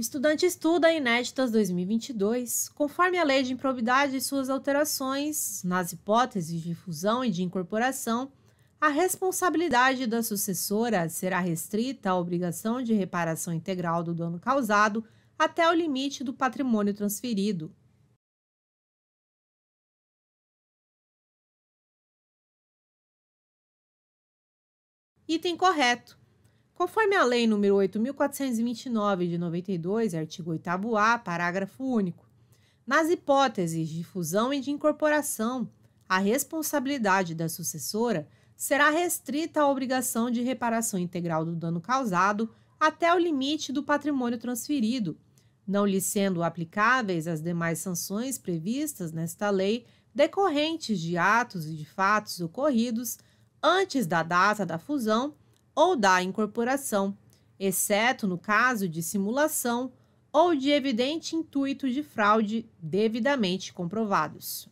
Estudante estuda Inéditas 2022, conforme a lei de improbidade e suas alterações, nas hipóteses de fusão e de incorporação, a responsabilidade da sucessora será restrita à obrigação de reparação integral do dano causado até o limite do patrimônio transferido. Item correto. Conforme a Lei nº 8.429 de 92, artigo 8º-A, parágrafo único, nas hipóteses de fusão e de incorporação, a responsabilidade da sucessora será restrita à obrigação de reparação integral do dano causado até o limite do patrimônio transferido, não lhe sendo aplicáveis as demais sanções previstas nesta lei decorrentes de atos e de fatos ocorridos antes da data da fusão ou da incorporação, exceto no caso de simulação ou de evidente intuito de fraude devidamente comprovados.